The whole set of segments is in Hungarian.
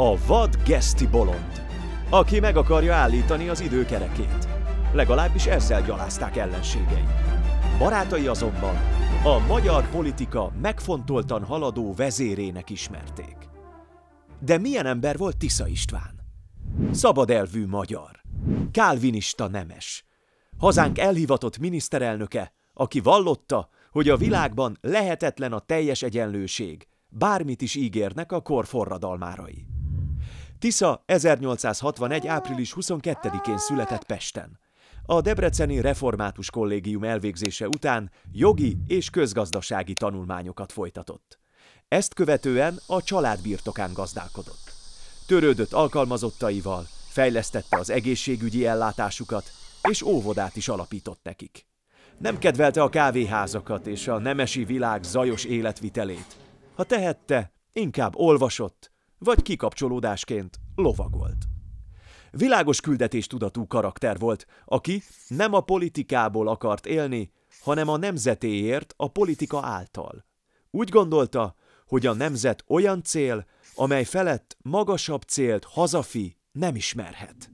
a vad geszti bolond, aki meg akarja állítani az időkerekét. Legalábbis ezzel gyalázták ellenségei. Barátai azonban a magyar politika megfontoltan haladó vezérének ismerték. De milyen ember volt Tisza István? Szabadelvű magyar, kálvinista nemes, hazánk elhivatott miniszterelnöke, aki vallotta, hogy a világban lehetetlen a teljes egyenlőség, bármit is ígérnek a kor forradalmárai. Tisza 1861. április 22-én született Pesten. A Debreceni Református Kollégium elvégzése után jogi és közgazdasági tanulmányokat folytatott. Ezt követően a család birtokán gazdálkodott. Törődött alkalmazottaival, fejlesztette az egészségügyi ellátásukat, és óvodát is alapított nekik. Nem kedvelte a kávéházakat és a nemesi világ zajos életvitelét. Ha tehette, inkább olvasott, vagy kikapcsolódásként lovagolt. Világos küldetéstudatú karakter volt, aki nem a politikából akart élni, hanem a nemzetéért a politika által. Úgy gondolta, hogy a nemzet olyan cél, amely felett magasabb célt hazafi nem ismerhet.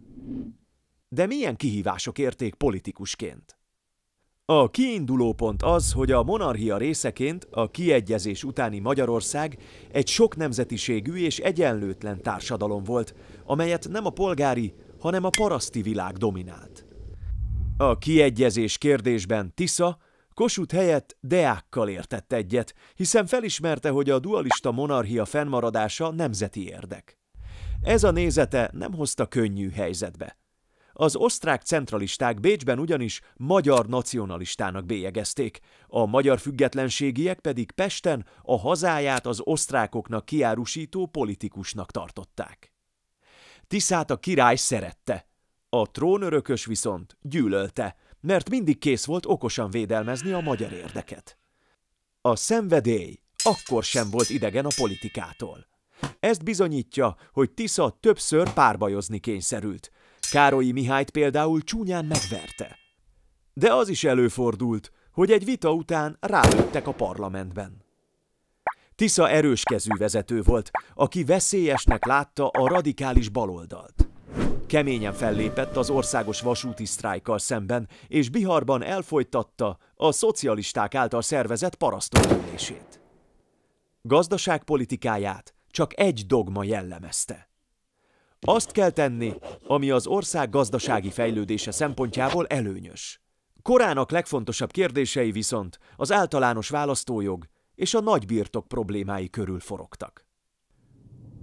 De milyen kihívások érték politikusként? A kiinduló pont az, hogy a monarchia részeként a kiegyezés utáni Magyarország egy sok nemzetiségű és egyenlőtlen társadalom volt, amelyet nem a polgári, hanem a paraszti világ dominált. A kiegyezés kérdésben Tisza, Kosut helyett deákkal értett egyet, hiszen felismerte, hogy a dualista monarchia fennmaradása nemzeti érdek. Ez a nézete nem hozta könnyű helyzetbe. Az osztrák centralisták Bécsben ugyanis magyar nacionalistának bélyegezték, a magyar függetlenségiek pedig Pesten a hazáját az osztrákoknak kiárusító politikusnak tartották. Tiszát a király szerette, a trónörökös viszont gyűlölte, mert mindig kész volt okosan védelmezni a magyar érdeket. A szenvedély akkor sem volt idegen a politikától. Ezt bizonyítja, hogy Tisza többször párbajozni kényszerült, Károlyi Mihályt például csúnyán megverte. De az is előfordult, hogy egy vita után rájöttek a parlamentben. Tisza erőskezű vezető volt, aki veszélyesnek látta a radikális baloldalt. Keményen fellépett az országos vasúti sztrájkkal szemben, és Biharban elfolytatta a szocialisták által szervezett parasztokülését. Gazdaságpolitikáját csak egy dogma jellemezte. Azt kell tenni, ami az ország gazdasági fejlődése szempontjából előnyös. Korának legfontosabb kérdései viszont az általános választójog és a nagybirtok problémái körül forogtak.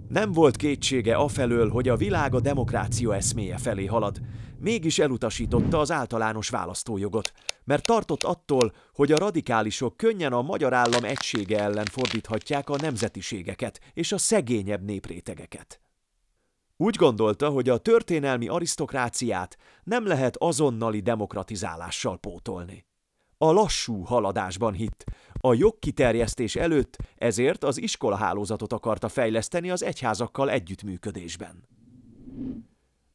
Nem volt kétsége afelől, hogy a világ a demokrácia eszméje felé halad, mégis elutasította az általános választójogot, mert tartott attól, hogy a radikálisok könnyen a magyar állam egysége ellen fordíthatják a nemzetiségeket és a szegényebb néprétegeket. Úgy gondolta, hogy a történelmi arisztokráciát nem lehet azonnali demokratizálással pótolni. A lassú haladásban hitt, a jogkiterjesztés előtt ezért az iskolahálózatot akarta fejleszteni az egyházakkal együttműködésben.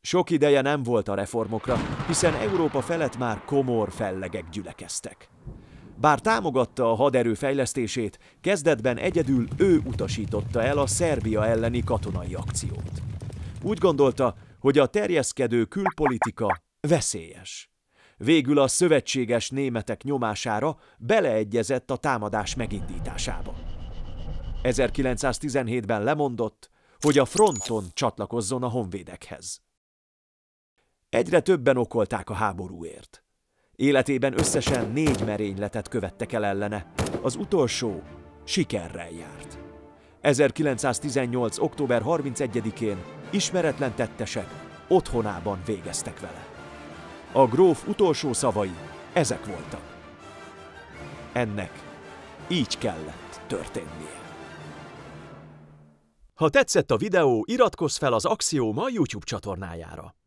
Sok ideje nem volt a reformokra, hiszen Európa felett már komor fellegek gyülekeztek. Bár támogatta a haderő fejlesztését, kezdetben egyedül ő utasította el a Szerbia elleni katonai akciót. Úgy gondolta, hogy a terjeszkedő külpolitika veszélyes. Végül a szövetséges németek nyomására beleegyezett a támadás megindításába. 1917-ben lemondott, hogy a fronton csatlakozzon a honvédekhez. Egyre többen okolták a háborúért. Életében összesen négy merényletet követtek el ellene, az utolsó sikerrel járt. 1918. október 31-én ismeretlen tettesek otthonában végeztek vele. A gróf utolsó szavai ezek voltak. Ennek így kellett történnie. Ha tetszett a videó, iratkozz fel az Axioma YouTube csatornájára.